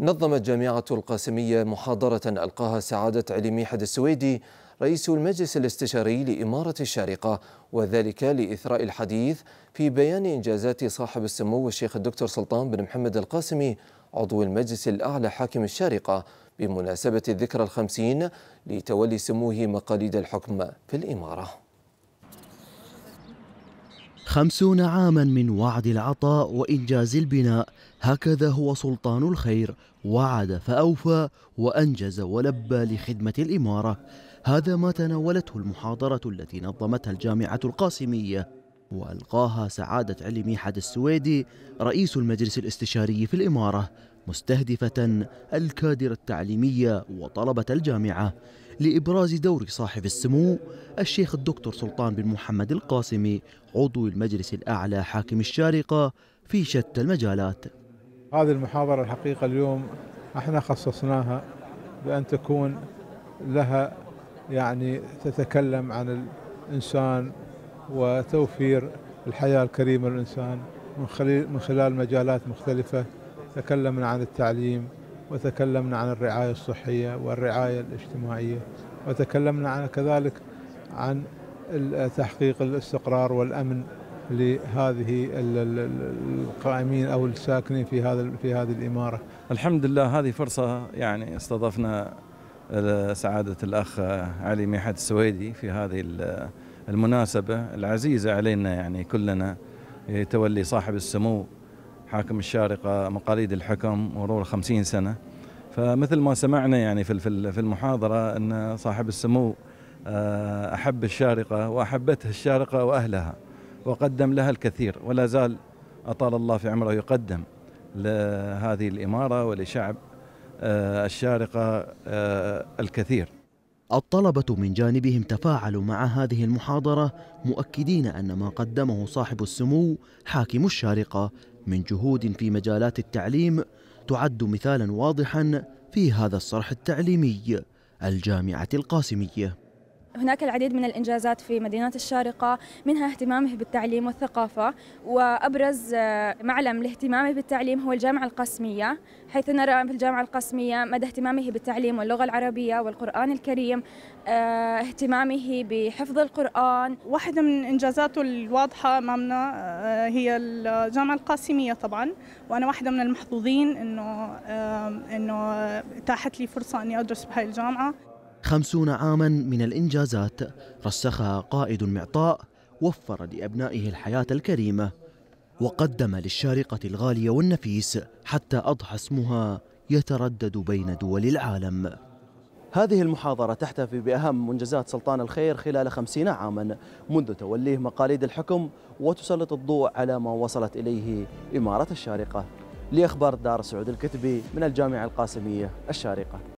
نظمت جامعة القاسمية محاضرة ألقاها سعادة علي ميحد السويدي رئيس المجلس الاستشاري لإمارة الشارقة وذلك لإثراء الحديث في بيان إنجازات صاحب السمو الشيخ الدكتور سلطان بن محمد القاسمي عضو المجلس الأعلى حاكم الشارقة بمناسبة الذكرى الخمسين لتولي سموه مقاليد الحكم في الإمارة خمسون عاما من وعد العطاء وإنجاز البناء هكذا هو سلطان الخير وعد فأوفى وأنجز ولبى لخدمة الإمارة هذا ما تناولته المحاضرة التي نظمتها الجامعة القاسمية وألقاها سعادة علي ميحد السويدي رئيس المجلس الاستشاري في الإمارة مستهدفة الكادر التعليمية وطلبة الجامعة لإبراز دور صاحب السمو الشيخ الدكتور سلطان بن محمد القاسمي عضو المجلس الأعلى حاكم الشارقة في شتى المجالات هذه المحاضرة الحقيقة اليوم احنا خصصناها بأن تكون لها يعني تتكلم عن الإنسان وتوفير الحياة الكريمة للإنسان من خلال مجالات مختلفة تكلمنا عن التعليم وتكلمنا عن الرعاية الصحية والرعاية الاجتماعية وتكلمنا عن كذلك عن تحقيق الاستقرار والأمن لهذه القائمين او الساكنين في هذا في هذه الاماره. الحمد لله هذه فرصه يعني استضفنا سعاده الاخ علي ميحد السويدي في هذه المناسبة العزيزة علينا يعني كلنا يتولي إيه، صاحب السمو حاكم الشارقة مقاليد الحكم مرور خمسين سنة فمثل ما سمعنا يعني في في المحاضرة أن صاحب السمو آه، أحب الشارقة وأحبته الشارقة وأهلها وقدم لها الكثير ولا زال أطال الله في عمره يقدم لهذه الإمارة ولشعب آه، الشارقة آه، الكثير الطلبة من جانبهم تفاعلوا مع هذه المحاضرة مؤكدين أن ما قدمه صاحب السمو حاكم الشارقة من جهود في مجالات التعليم تعد مثالا واضحا في هذا الصرح التعليمي الجامعة القاسمية هناك العديد من الإنجازات في مدينة الشارقة منها اهتمامه بالتعليم والثقافة وأبرز آه، معلم لاهتمامه بالتعليم هو الجامعة القسمية حيث نرى في الجامعة القسمية مدى اهتمامه بالتعليم واللغة العربية والقرآن الكريم آه، اهتمامه بحفظ القرآن واحدة من إنجازاته الواضحة أمامنا آه، هي الجامعة القاسمية طبعا وأنا واحدة من المحظوظين أنه أنه تاحت لي فرصة أني أدرس بهذه الجامعة خمسون عاما من الإنجازات رسخها قائد معطاء وفر لأبنائه الحياة الكريمة وقدم للشارقة الغالية والنفيس حتى أضحى اسمها يتردد بين دول العالم هذه المحاضرة تحتفي بأهم منجزات سلطان الخير خلال خمسين عاما منذ توليه مقاليد الحكم وتسلط الضوء على ما وصلت إليه إمارة الشارقة لأخبار دار سعود الكتبي من الجامعة القاسمية الشارقة